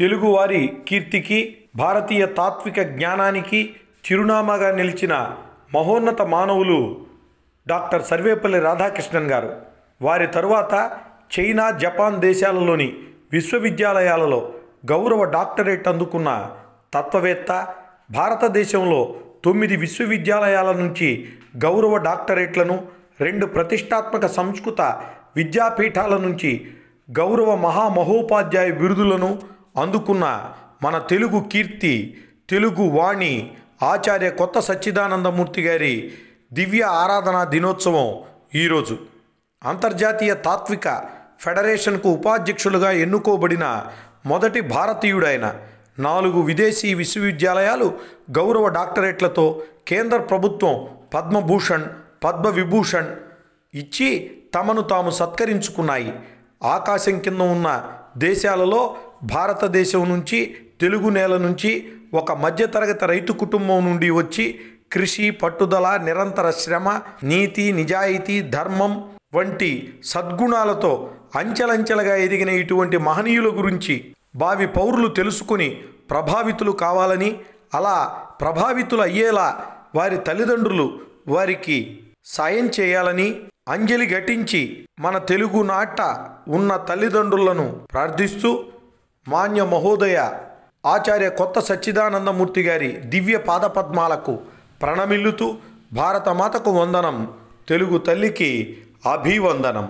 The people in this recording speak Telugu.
తెలుగువారి కీర్తికి భారతీయ తాత్విక జ్ఞానానికి చిరునామాగా నిలిచిన మహోన్నత మానవులు డాక్టర్ సర్వేపల్లి రాధాకృష్ణన్ గారు వారి తరువాత చైనా జపాన్ దేశాలలోని విశ్వవిద్యాలయాలలో గౌరవ డాక్టరేట్ అందుకున్న తత్వవేత్త భారతదేశంలో తొమ్మిది విశ్వవిద్యాలయాల నుంచి గౌరవ డాక్టరేట్లను రెండు ప్రతిష్టాత్మక సంస్కృత విద్యాపీఠాల నుంచి గౌరవ మహామహోపాధ్యాయ బిరుదులను అందుకున్న మన తెలుగు కీర్తి తెలుగు వాణి ఆచార్య కొత్త సచ్చిదానందమూర్తి గారి దివ్య ఆరాధన దినోత్సవం ఈరోజు అంతర్జాతీయ తాత్విక ఫెడరేషన్కు ఉపాధ్యక్షులుగా ఎన్నుకోబడిన మొదటి భారతీయుడైన నాలుగు విదేశీ విశ్వవిద్యాలయాలు గౌరవ డాక్టరేట్లతో కేంద్ర ప్రభుత్వం పద్మభూషణ్ పద్మవిభూషణ్ ఇచ్చి తమను తాము సత్కరించుకున్నాయి ఆకాశం కింద ఉన్న దేశాలలో భారతదేశం నుంచి తెలుగు నేల నుంచి ఒక మధ్యతరగతి రైతు కుటుంబం నుండి వచ్చి కృషి పట్టుదల నిరంతర శ్రమ నీతి నిజాయితీ ధర్మం వంటి సద్గుణాలతో అంచెలంచెలుగా ఎదిగిన ఇటువంటి మహనీయుల గురించి భావి పౌరులు తెలుసుకుని ప్రభావితులు కావాలని అలా ప్రభావితులు అయ్యేలా వారి తల్లిదండ్రులు వారికి సాయం చేయాలని అంజలి ఘటించి మన తెలుగు నాట ఉన్న తల్లిదండ్రులను ప్రార్థిస్తూ మాన్య మహోదయ ఆచార్య కొత్త సచ్చిదానందమూర్తి గారి దివ్య పాదపద్మాలకు ప్రణమిల్లుతూ భారతమాతకు వందనం తెలుగు తల్లికి అభివందనం